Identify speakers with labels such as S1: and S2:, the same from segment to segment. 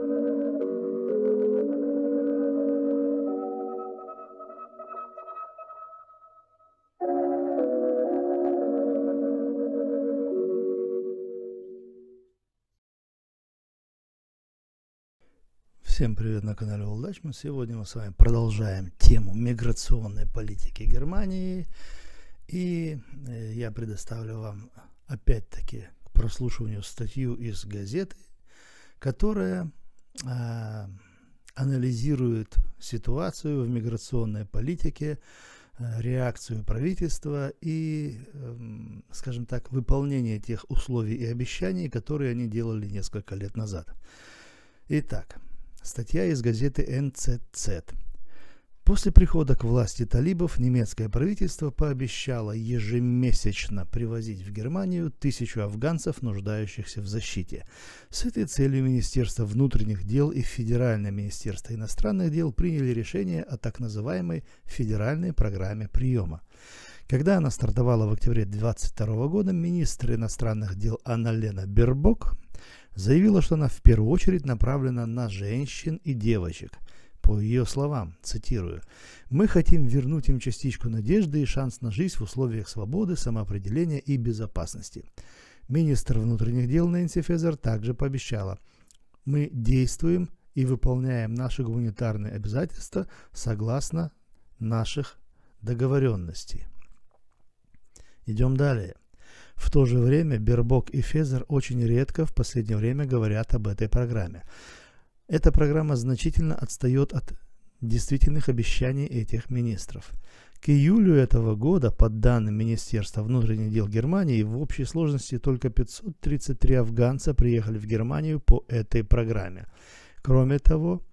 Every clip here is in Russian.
S1: Всем привет на канале Волдач. Мы сегодня мы с вами продолжаем тему миграционной политики Германии. И э, я предоставлю вам опять-таки к прослушиванию статью из газеты, которая Э, анализирует ситуацию в миграционной политике, э, реакцию правительства и, эм, скажем так, выполнение тех условий и обещаний, которые они делали несколько лет назад. Итак, статья из газеты «НЦЦ». После прихода к власти талибов немецкое правительство пообещало ежемесячно привозить в Германию тысячу афганцев, нуждающихся в защите. С этой целью Министерство внутренних дел и Федеральное министерство иностранных дел приняли решение о так называемой федеральной программе приема. Когда она стартовала в октябре 2022 года, министр иностранных дел Анна-Лена Бербок заявила, что она в первую очередь направлена на женщин и девочек – по ее словам, цитирую, «Мы хотим вернуть им частичку надежды и шанс на жизнь в условиях свободы, самоопределения и безопасности». Министр внутренних дел Нэнси Фезер также пообещала, «Мы действуем и выполняем наши гуманитарные обязательства согласно наших договоренностей». Идем далее. В то же время Бербок и Фезер очень редко в последнее время говорят об этой программе. Эта программа значительно отстает от действительных обещаний этих министров. К июлю этого года, по данным Министерства внутренних дел Германии, в общей сложности только 533 афганца приехали в Германию по этой программе. Кроме того,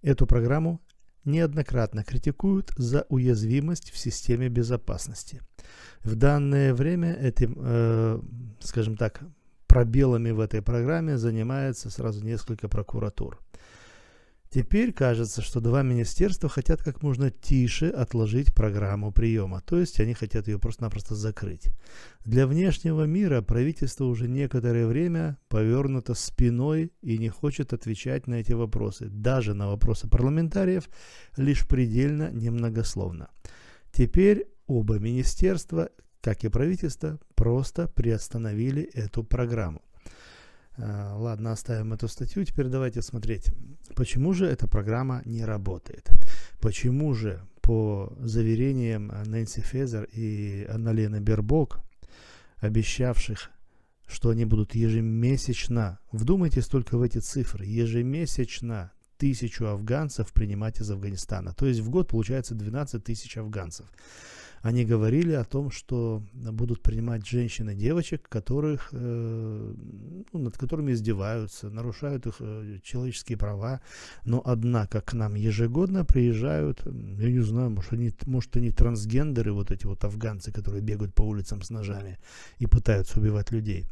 S1: эту программу неоднократно критикуют за уязвимость в системе безопасности. В данное время этим, э, скажем так, пробелами в этой программе занимается сразу несколько прокуратур. Теперь кажется, что два министерства хотят как можно тише отложить программу приема, то есть они хотят ее просто-напросто закрыть. Для внешнего мира правительство уже некоторое время повернуто спиной и не хочет отвечать на эти вопросы, даже на вопросы парламентариев, лишь предельно немногословно. Теперь оба министерства как и правительство, просто приостановили эту программу. А, ладно, оставим эту статью. Теперь давайте смотреть, почему же эта программа не работает. Почему же, по заверениям Нэнси Фезер и Анналены Бербок, обещавших, что они будут ежемесячно, вдумайтесь только в эти цифры, ежемесячно тысячу афганцев принимать из Афганистана. То есть в год получается 12 тысяч афганцев они говорили о том, что будут принимать женщин и девочек, которых, э, ну, над которыми издеваются, нарушают их э, человеческие права. Но однако к нам ежегодно приезжают, я не знаю, может они, может они трансгендеры, вот эти вот афганцы, которые бегают по улицам с ножами и пытаются убивать людей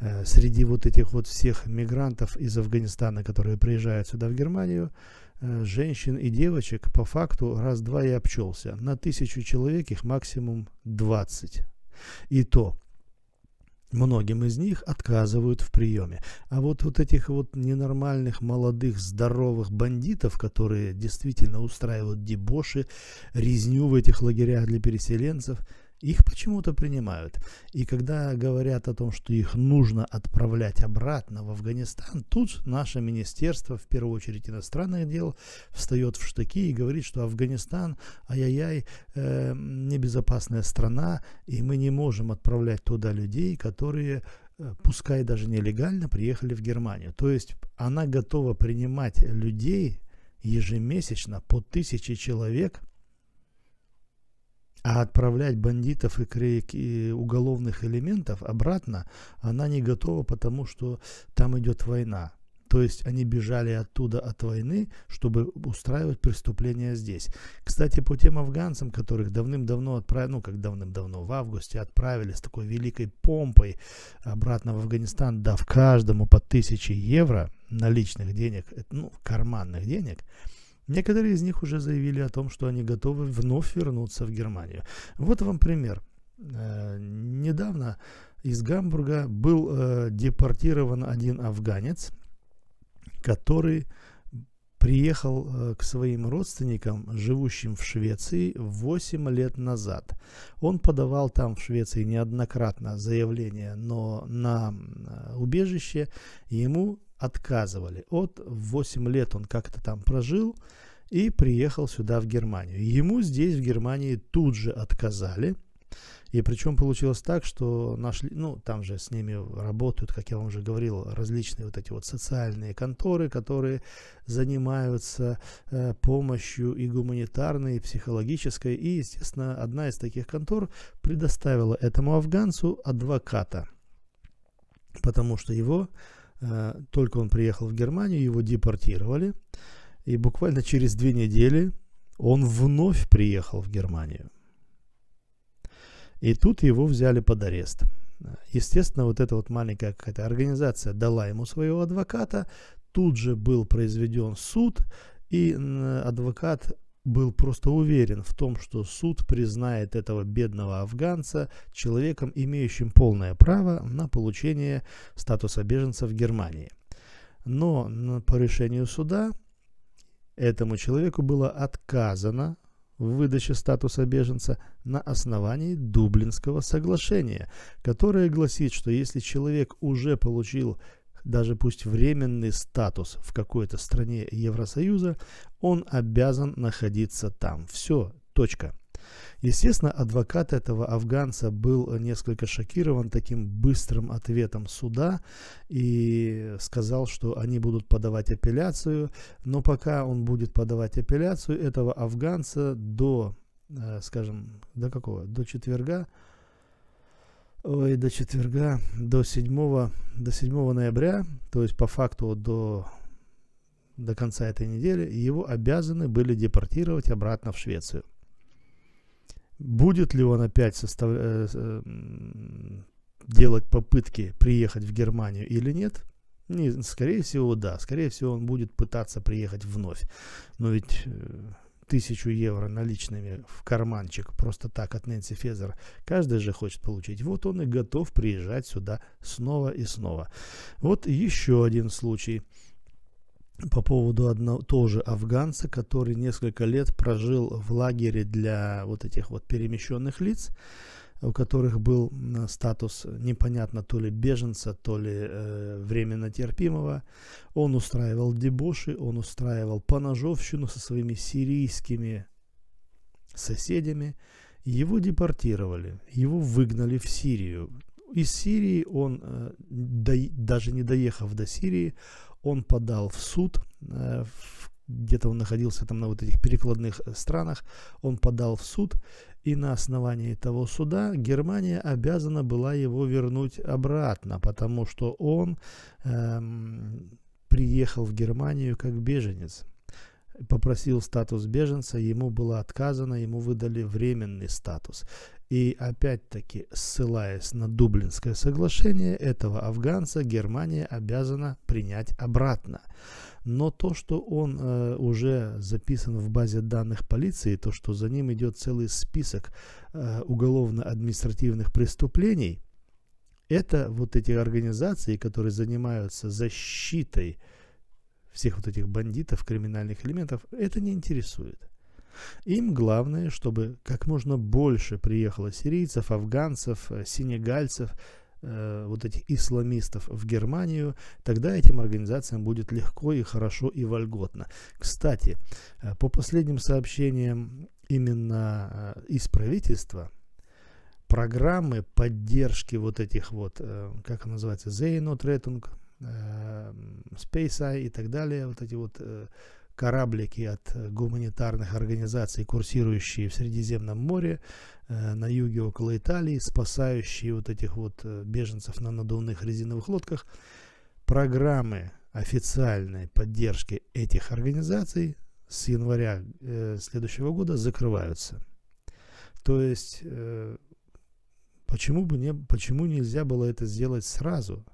S1: э, среди вот этих вот всех мигрантов из Афганистана, которые приезжают сюда в Германию, Э, женщин и девочек по факту раз-два и обчелся. На тысячу человек их максимум 20. И то Многим из них отказывают в приеме. А вот вот этих вот ненормальных, молодых, здоровых бандитов, которые действительно устраивают дебоши, резню в этих лагерях для переселенцев – их почему-то принимают. И когда говорят о том, что их нужно отправлять обратно в Афганистан, тут наше министерство, в первую очередь иностранных дел, встает в штыки и говорит, что Афганистан, ай-яй-яй, э, небезопасная страна, и мы не можем отправлять туда людей, которые э, пускай даже нелегально, приехали в Германию. То есть она готова принимать людей ежемесячно по тысяче человек – а отправлять бандитов и, крик, и уголовных элементов обратно она не готова, потому что там идет война. То есть они бежали оттуда от войны, чтобы устраивать преступления здесь. Кстати, по тем афганцам, которых давным-давно отправили, ну как давным-давно, в августе отправили с такой великой помпой обратно в Афганистан, дав каждому по тысяче евро наличных денег, э, ну карманных денег – Некоторые из них уже заявили о том, что они готовы вновь вернуться в Германию. Вот вам пример. Э, недавно из Гамбурга был э, депортирован один афганец, который приехал э, к своим родственникам, живущим в Швеции, 8 лет назад. Он подавал там в Швеции неоднократно заявление, но на э, убежище ему отказывали. От 8 лет он как-то там прожил и приехал сюда, в Германию. Ему здесь, в Германии, тут же отказали. И причем получилось так, что нашли, ну, там же с ними работают, как я вам уже говорил, различные вот эти вот социальные конторы, которые занимаются э, помощью и гуманитарной, и психологической. И, естественно, одна из таких контор предоставила этому афганцу адвоката, потому что его Э, только он приехал в Германию, его депортировали. И буквально через две недели он вновь приехал в Германию. И тут его взяли под арест. Естественно, вот эта вот маленькая какая-то организация дала ему своего адвоката. Тут же был произведен суд, и адвокат был просто уверен в том, что суд признает этого бедного афганца человеком, имеющим полное право на получение статуса беженца в Германии. Но по решению суда этому человеку было отказано в выдаче статуса беженца на основании Дублинского соглашения, которое гласит, что если человек уже получил даже пусть временный статус в какой-то стране Евросоюза, он обязан находиться там. Все, точка. Естественно, адвокат этого афганца был несколько шокирован таким быстрым ответом суда и сказал, что они будут подавать апелляцию, но пока он будет подавать апелляцию, этого афганца до, э, скажем, до какого? До четверга ой, до четверга, до 7, до 7 ноября, то есть по факту до, до конца этой недели, его обязаны были депортировать обратно в Швецию. Будет ли он опять состав... Э, э, делать попытки приехать в Германию или нет? Не, скорее всего, да. Скорее всего, он будет пытаться приехать вновь. Но ведь э, тысячу евро наличными в карманчик просто так от Нэнси Фезер. Каждый же хочет получить. Вот он и готов приезжать сюда снова и снова. Вот еще один случай по поводу одного тоже афганца, который несколько лет прожил в лагере для вот этих вот перемещенных лиц у которых был э, статус непонятно то ли беженца, то ли э, временно терпимого. Он устраивал дебоши, он устраивал поножовщину со своими сирийскими соседями. Его депортировали, его выгнали в Сирию. Из Сирии он, э, до, даже не доехав до Сирии, он подал в суд э, в где-то он находился там на вот этих перекладных э, странах, он подал в суд, и на основании того суда Германия обязана была его вернуть обратно, потому что он эм, приехал в Германию как беженец попросил статус беженца, ему было отказано, ему выдали временный статус. И опять-таки, ссылаясь на Дублинское соглашение, этого афганца Германия обязана принять обратно. Но то, что он э, уже записан в базе данных полиции, то, что за ним идет целый список э, уголовно-административных преступлений, это вот эти организации, которые занимаются защитой всех вот этих бандитов, криминальных элементов, это не интересует. Им главное, чтобы как можно больше приехало сирийцев, афганцев, э, сенегальцев, Э, вот этих исламистов в Германию, тогда этим организациям будет легко и хорошо и вольготно. Кстати, э, по последним сообщениям именно э, из правительства, программы поддержки вот этих вот, как она называется, Zeyno Tretung, э, и так далее, вот эти вот кораблики от э, гуманитарных организаций, курсирующие в Средиземном море, э, на юге около Италии, спасающие вот этих вот э, беженцев на надувных резиновых лодках. Программы официальной поддержки этих организаций с января следующего года закрываются. То есть, почему, бы не, почему нельзя было это сделать сразу?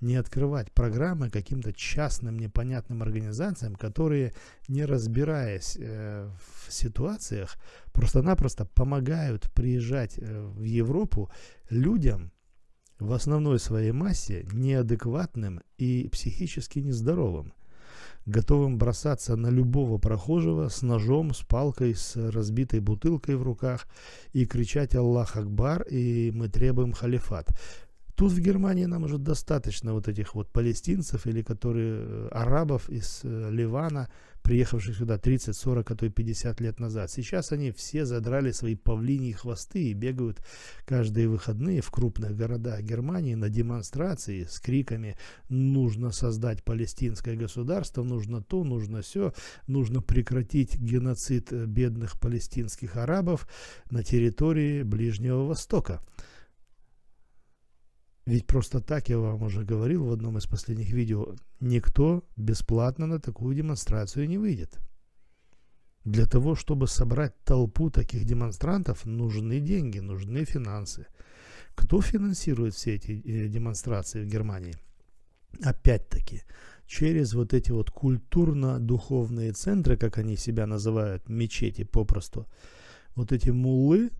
S1: не открывать программы каким-то частным непонятным организациям, которые, не разбираясь э, в ситуациях, просто-напросто помогают приезжать э, в Европу людям в основной своей массе неадекватным и психически нездоровым, готовым бросаться на любого прохожего с ножом, с палкой, с разбитой бутылкой в руках и кричать «Аллах Акбар» и «Мы требуем халифат», Тут в Германии нам уже достаточно вот этих вот палестинцев или которые э, арабов из э, Ливана, приехавших сюда 30, 40, а то и 50 лет назад. Сейчас они все задрали свои павлиньи хвосты и бегают каждые выходные в крупных городах Германии на демонстрации с криками «Нужно создать палестинское государство, нужно то, нужно все, нужно прекратить геноцид э, бедных палестинских арабов на территории Ближнего Востока». Ведь просто так, я вам уже говорил в одном из последних видео, никто бесплатно на такую демонстрацию не выйдет. Для того, чтобы собрать толпу таких демонстрантов, нужны деньги, нужны финансы. Кто финансирует все эти э, демонстрации в Германии? Опять-таки, через вот эти вот культурно-духовные центры, как они себя называют, мечети попросту, вот эти муллы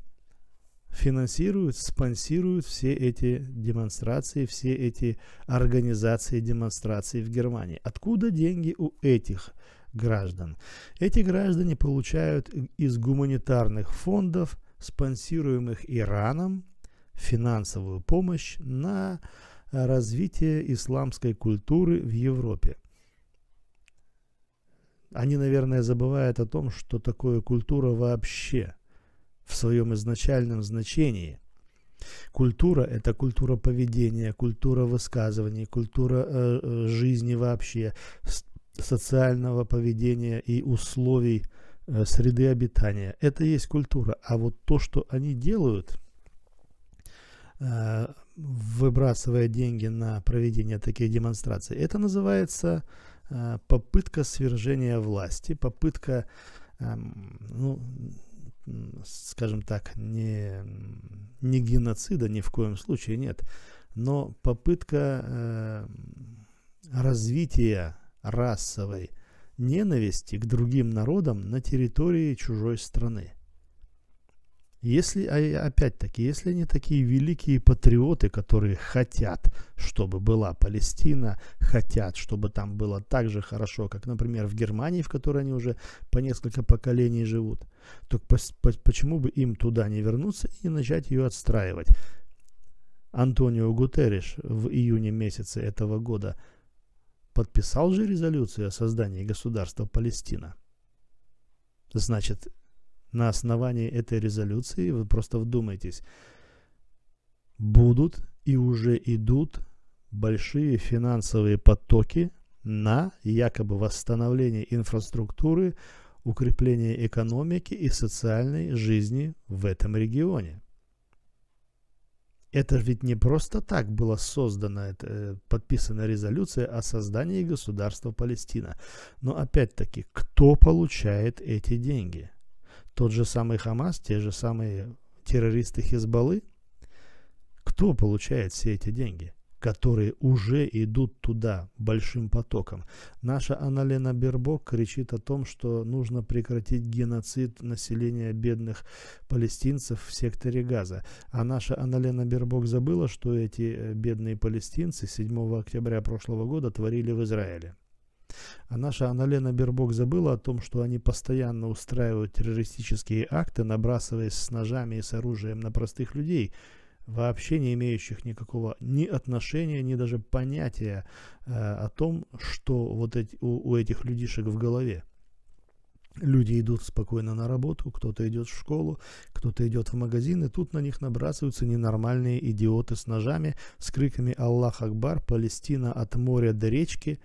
S1: финансируют, спонсируют все эти демонстрации, все эти организации демонстраций в Германии. Откуда деньги у этих граждан? Эти граждане получают из гуманитарных фондов, спонсируемых Ираном, финансовую помощь на развитие исламской культуры в Европе. Они, наверное, забывают о том, что такое культура вообще – в своем изначальном значении. Культура – это культура поведения, культура высказываний, культура э, э жизни вообще, социального поведения и условий э, среды обитания. Это и есть культура. А вот то, что они делают, э, выбрасывая деньги на проведение таких демонстраций, это называется э, попытка свержения власти, попытка эм, ну, скажем так, не, не геноцида ни в коем случае нет, но попытка э, развития расовой ненависти к другим народам на территории чужой страны. Если, а, опять-таки, если они такие великие патриоты, которые хотят, чтобы была Палестина, хотят, чтобы там было так же хорошо, как, например, в Германии, в которой они уже по несколько поколений живут, то почему бы им туда не вернуться и начать ее отстраивать? Антонио Гутерриш в июне месяце этого года подписал же резолюцию о создании государства Палестина. Значит, на основании этой резолюции, вы просто вдумайтесь, будут и уже идут большие финансовые потоки на якобы восстановление инфраструктуры, укрепление экономики и социальной жизни в этом регионе. Это ведь не просто так была создана, э, подписана резолюция о создании государства Палестина. Но опять-таки, кто получает эти деньги – тот же самый Хамас, те же самые террористы Хизбаллы. Кто получает все эти деньги? которые уже идут туда большим потоком. Наша Аналена Бербок кричит о том, что нужно прекратить геноцид населения бедных палестинцев в секторе Газа. А наша Аналена Бербок забыла, что эти э, бедные палестинцы 7 октября прошлого года творили в Израиле. А наша Аналена Бербок забыла о том, что они постоянно устраивают террористические акты, набрасываясь с ножами и с оружием на простых людей, вообще не имеющих никакого ни отношения, ни даже понятия э, о том, что вот эти, у, у этих людишек в голове. Люди идут спокойно на работу, кто-то идет в школу, кто-то идет в магазин, и тут на них набрасываются ненормальные идиоты с ножами, с криками «Аллах Акбар», «Палестина от моря до речки»,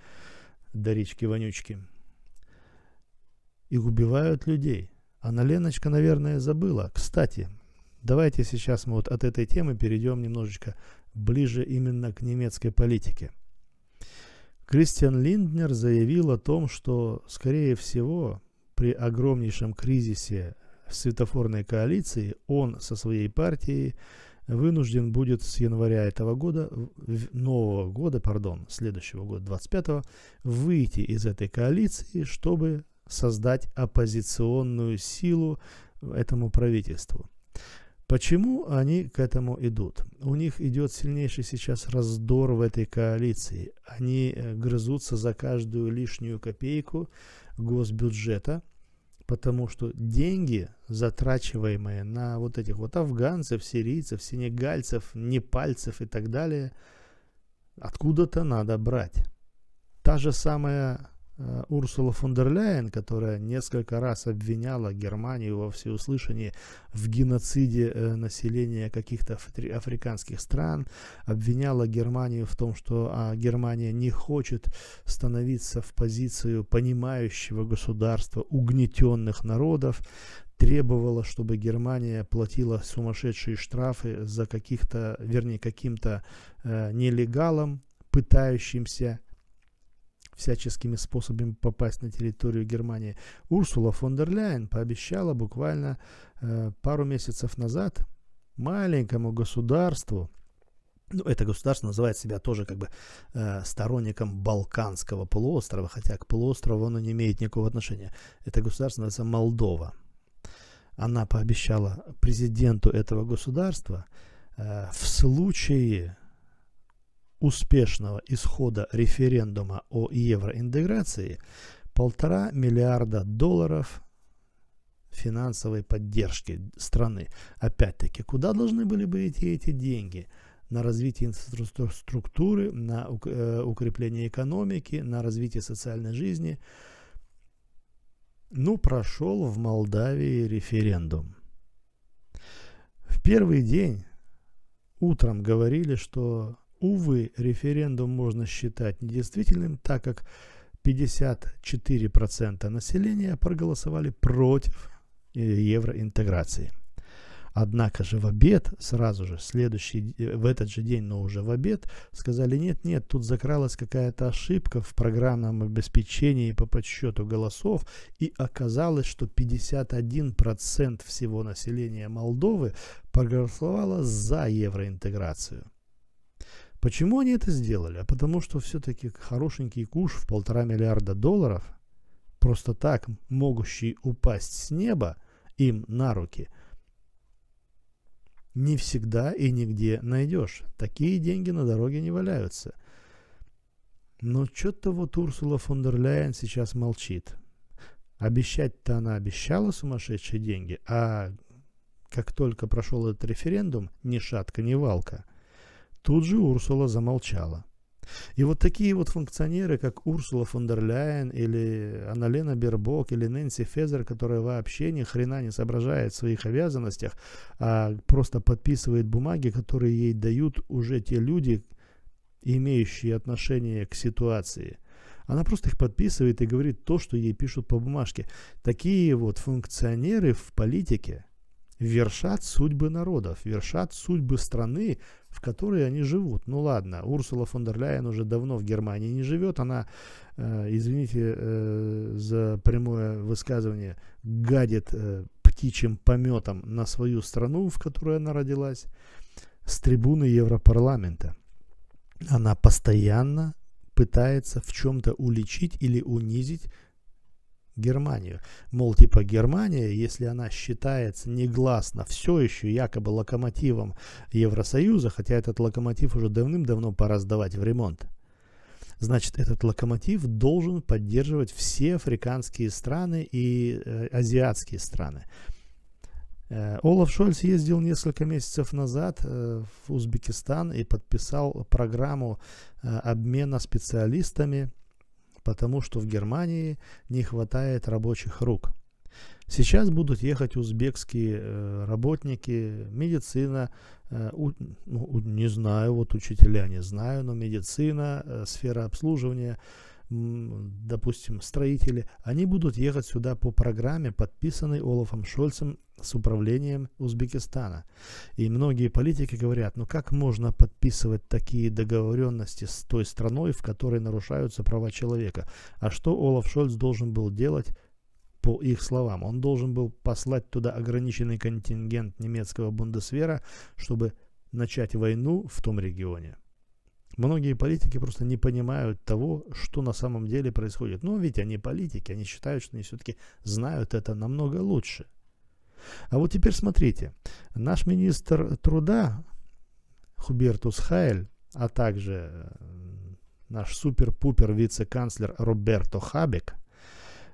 S1: до речки Вонючки. И убивают людей. Анна Леночка, наверное, забыла. Кстати, давайте сейчас мы вот от этой темы перейдем немножечко ближе именно к немецкой политике. Кристиан Линднер заявил о том, что, скорее всего, при огромнейшем кризисе в светофорной коалиции он со своей партией вынужден будет с января этого года, нового года, пардон, следующего года, 25-го, выйти из этой коалиции, чтобы создать оппозиционную силу этому правительству. Почему они к этому идут? У них идет сильнейший сейчас раздор в этой коалиции. Они э, грызутся за каждую лишнюю копейку госбюджета – Потому что деньги, затрачиваемые на вот этих вот афганцев, сирийцев, сенегальцев, непальцев и так далее, откуда-то надо брать. Та же самая Э, Урсула фон дер Ляйен, которая несколько раз обвиняла Германию во всеуслышании в геноциде э, населения каких-то африканских стран, обвиняла Германию в том, что а, Германия не хочет становиться в позицию понимающего государства угнетенных народов, требовала, чтобы Германия платила сумасшедшие штрафы за каких-то, вернее, каким-то э, нелегалам, пытающимся всяческими способами попасть на территорию Германии. Урсула фон дер Ляйен пообещала буквально э, пару месяцев назад маленькому государству, ну, это государство называет себя тоже как бы э, сторонником Балканского полуострова, хотя к полуострову оно не имеет никакого отношения. Это государство называется Молдова. Она пообещала президенту этого государства э, в случае успешного исхода референдума о евроинтеграции полтора миллиарда долларов финансовой поддержки страны. Опять-таки, куда должны были бы идти эти деньги? На развитие инфраструктуры, на э, укрепление экономики, на развитие социальной жизни. Ну, прошел в Молдавии референдум. В первый день утром говорили, что Увы, референдум можно считать недействительным, так как 54% населения проголосовали против э, евроинтеграции. Однако же в обед, сразу же, следующий, э, в этот же день, но уже в обед, сказали, нет, нет, тут закралась какая-то ошибка в программном обеспечении по подсчету голосов, и оказалось, что 51% всего населения Молдовы проголосовало за евроинтеграцию. Почему они это сделали? А потому что все-таки хорошенький куш в полтора миллиарда долларов, просто так могущий упасть с неба им на руки, не всегда и нигде найдешь. Такие деньги на дороге не валяются. Но что-то вот Урсула фон дер Ляйен сейчас молчит. Обещать-то она обещала сумасшедшие деньги, а как только прошел этот референдум, ни шатка, ни валка – Тут же Урсула замолчала. И вот такие вот функционеры, как Урсула фон дер Ляйен или Аналена Бербок или Нэнси Фезер, которая вообще ни хрена не соображает в своих обязанностях, а просто подписывает бумаги, которые ей дают уже те люди, имеющие отношение к ситуации. Она просто их подписывает и говорит то, что ей пишут по бумажке. Такие вот функционеры в политике – вершат судьбы народов, вершат судьбы страны, в которой они живут. Ну ладно, Урсула фон дер Ляйен уже давно в Германии не живет, она, э, извините э, за прямое высказывание, гадит э, птичьим пометом на свою страну, в которой она родилась, с трибуны Европарламента. Она постоянно пытается в чем-то уличить или унизить Германию. Мол, типа Германия, если она считается негласно все еще якобы локомотивом Евросоюза, хотя этот локомотив уже давным-давно пора сдавать в ремонт, значит этот локомотив должен поддерживать все африканские страны и э, азиатские страны. Э, Олаф Шольц ездил несколько месяцев назад э, в Узбекистан и подписал программу э, обмена специалистами потому что в Германии не хватает рабочих рук. Сейчас будут ехать узбекские э, работники, медицина, э, ну, не знаю, вот учителя не знаю, но медицина, э, сфера обслуживания – допустим, строители, они будут ехать сюда по программе, подписанной Олафом Шольцем с управлением Узбекистана. И многие политики говорят, ну как можно подписывать такие договоренности с той страной, в которой нарушаются права человека? А что Олаф Шольц должен был делать? по их словам, он должен был послать туда ограниченный контингент немецкого бундесвера, чтобы начать войну в том регионе. Многие политики просто не понимают того, что на самом деле происходит. Но ну, ведь они политики, они считают, что они все-таки знают это намного лучше. А вот теперь смотрите, наш министр труда Хубертус Хайль, а также э, наш супер-пупер вице-канцлер Роберто Хабек,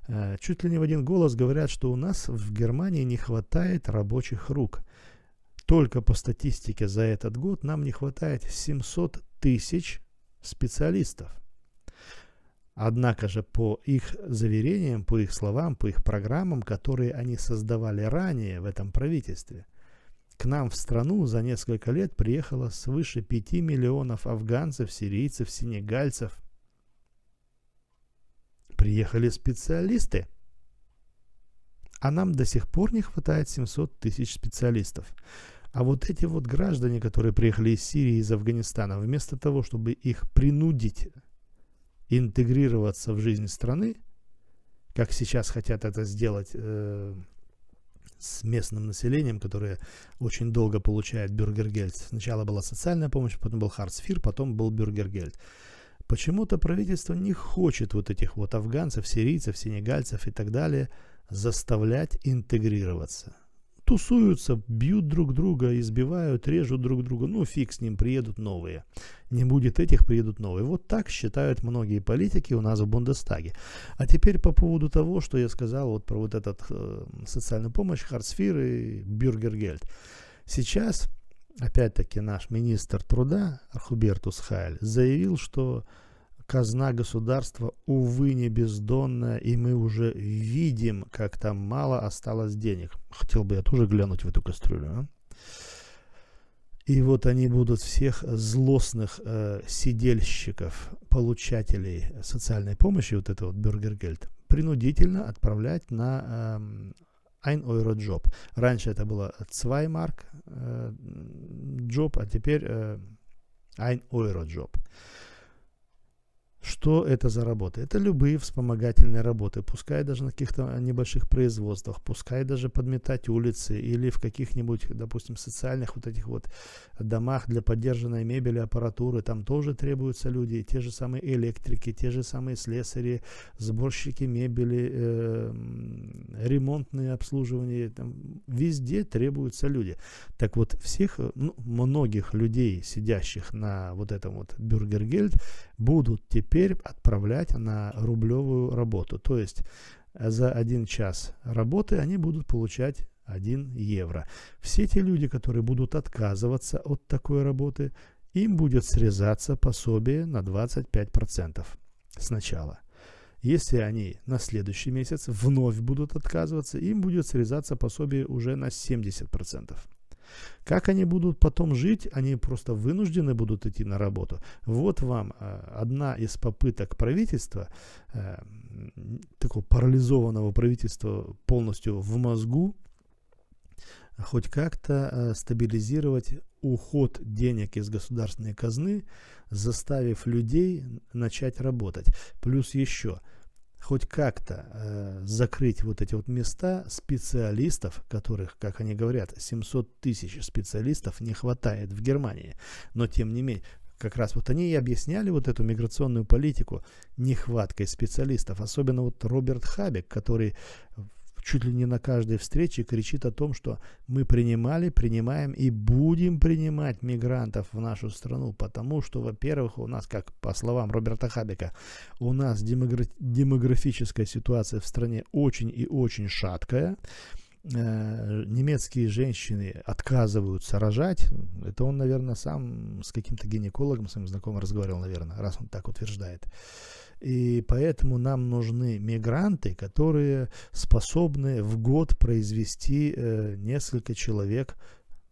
S1: э, чуть ли не в один голос говорят, что у нас в Германии не хватает рабочих рук. Только по статистике за этот год нам не хватает 700 тысяч специалистов. Однако же по их заверениям, по их словам, по их программам, которые они создавали ранее в этом правительстве, к нам в страну за несколько лет приехало свыше 5 миллионов афганцев, сирийцев, сенегальцев. Приехали специалисты. А нам до сих пор не хватает 700 тысяч специалистов. А вот эти вот граждане, которые приехали из Сирии, из Афганистана, вместо того, чтобы их принудить интегрироваться в жизнь страны, как сейчас хотят это сделать э, с местным населением, которое очень долго получает бюргергельд. Сначала была социальная помощь, потом был Харцфир, потом был бюргергельд. Почему-то правительство не хочет вот этих вот афганцев, сирийцев, сенегальцев и так далее заставлять интегрироваться тусуются, бьют друг друга, избивают, режут друг друга. Ну, фиг с ним, приедут новые. Не будет этих, приедут новые. Вот так считают многие политики у нас в Бундестаге. А теперь по поводу того, что я сказал вот про вот этот э, социальную помощь, Харцфир и Бюргергельд. Сейчас, опять-таки, наш министр труда Архубертус Хайль заявил, что казна государства, увы, не бездонная, и мы уже видим, как там мало осталось денег. Хотел бы я тоже глянуть в эту кастрюлю. А? И вот они будут всех злостных э, сидельщиков, получателей социальной помощи, вот это вот Бюргергельд, принудительно отправлять на э, ein Euro Раньше это было Zweimark э, Job, а теперь э, ein Euro что это за работа? Это любые вспомогательные работы, пускай даже на каких-то небольших производствах, пускай даже подметать улицы или в каких-нибудь, допустим, социальных вот этих вот домах для поддержанной мебели, аппаратуры, там тоже требуются люди, те же самые электрики, те же самые слесари, сборщики мебели, э, ремонтные обслуживания, там, везде требуются люди. Так вот, всех, ну, многих людей, сидящих на вот этом вот Бюргергельд, будут теперь теперь отправлять на рублевую работу. То есть э, за один час работы они будут получать 1 евро. Все те люди, которые будут отказываться от такой работы, им будет срезаться пособие на 25% сначала. Если они на следующий месяц вновь будут отказываться, им будет срезаться пособие уже на 70%. Как они будут потом жить, они просто вынуждены будут идти на работу. Вот вам э, одна из попыток правительства, э, такого парализованного правительства полностью в мозгу, хоть как-то э, стабилизировать уход денег из государственной казны, заставив людей начать работать. Плюс еще – хоть как-то э, закрыть вот эти вот места специалистов, которых, как они говорят, 700 тысяч специалистов не хватает в Германии. Но тем не менее, как раз вот они и объясняли вот эту миграционную политику нехваткой специалистов. Особенно вот Роберт Хабек, который чуть ли не на каждой встрече кричит о том, что мы принимали, принимаем и будем принимать мигрантов в нашу страну, потому что, во-первых, у нас, как по словам Роберта Хабика, у нас демогра- демографическая ситуация в стране очень и очень шаткая, э, немецкие женщины отказываются рожать. Это он, наверное, сам с каким-то гинекологом своим знакомым разговаривал, наверное, раз он так утверждает. И поэтому нам нужны мигранты, которые способны в год произвести э, несколько человек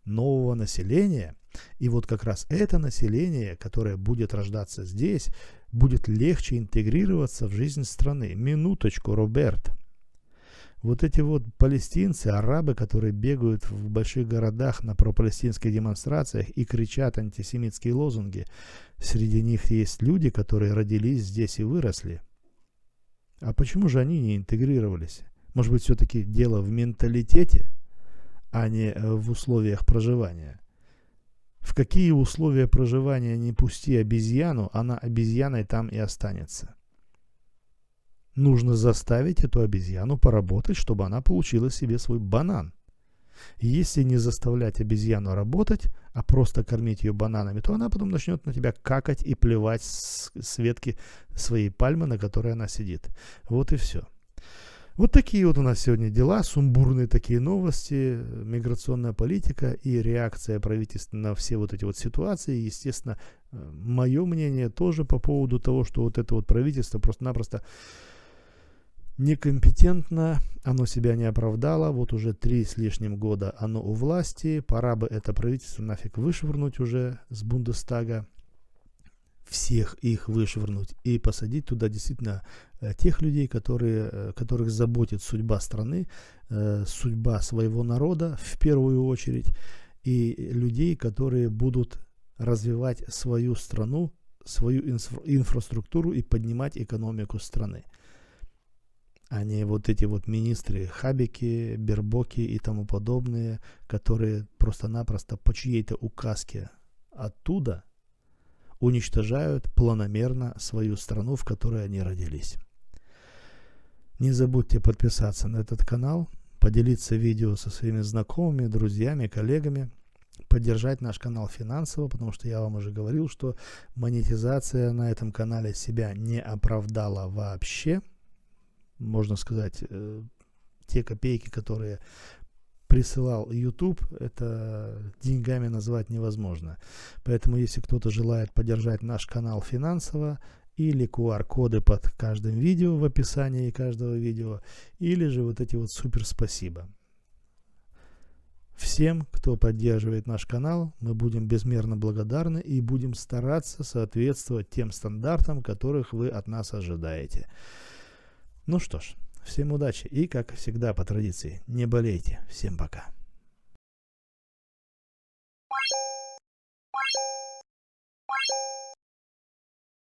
S1: нового населения. И вот как раз это население, которое будет рождаться здесь, будет легче интегрироваться в жизнь страны. Минуточку, Роберт вот эти вот палестинцы, арабы, которые бегают в больших городах на пропалестинских демонстрациях и кричат антисемитские лозунги, среди них есть люди, которые родились здесь и выросли. А почему же они не интегрировались? Может быть, все-таки дело в менталитете, а не э, в условиях проживания? В какие условия проживания не пусти обезьяну, она обезьяной там и останется. Нужно заставить эту обезьяну поработать, чтобы она получила себе свой банан. Если не заставлять обезьяну работать, а просто кормить ее бананами, то она потом начнет на тебя какать и плевать с, ветки своей пальмы, на которой она сидит. Вот и все. Вот такие вот у нас сегодня дела, сумбурные такие новости, миграционная политика и реакция правительства на все вот эти вот ситуации. Естественно, э, мое мнение тоже по поводу того, что вот это вот правительство просто-напросто Некомпетентно, оно себя не оправдало, вот уже три с лишним года оно у власти, пора бы это правительство нафиг вышвырнуть уже с Бундестага, всех их вышвырнуть и посадить туда действительно э, тех людей, которые, э, которых заботит судьба страны, э, судьба своего народа в первую очередь, и людей, которые будут развивать свою страну, свою инфра инфраструктуру и поднимать экономику страны а не вот эти вот министры Хабики, Бербоки и тому подобные, которые просто-напросто по чьей-то указке оттуда уничтожают планомерно свою страну, в которой они родились. Не забудьте подписаться на этот канал, поделиться видео со своими знакомыми, друзьями, коллегами, поддержать наш канал финансово, потому что я вам уже говорил, что монетизация на этом канале себя не оправдала вообще – можно сказать, э, те копейки, которые присылал YouTube, это деньгами назвать невозможно. Поэтому, если кто-то желает поддержать наш канал финансово, или QR-коды под каждым видео в описании каждого видео, или же вот эти вот супер спасибо. Всем, кто поддерживает наш канал, мы будем безмерно благодарны и будем стараться соответствовать тем стандартам, которых вы от нас ожидаете. Ну что ж, всем удачи и, как всегда по традиции, не болейте. Всем пока.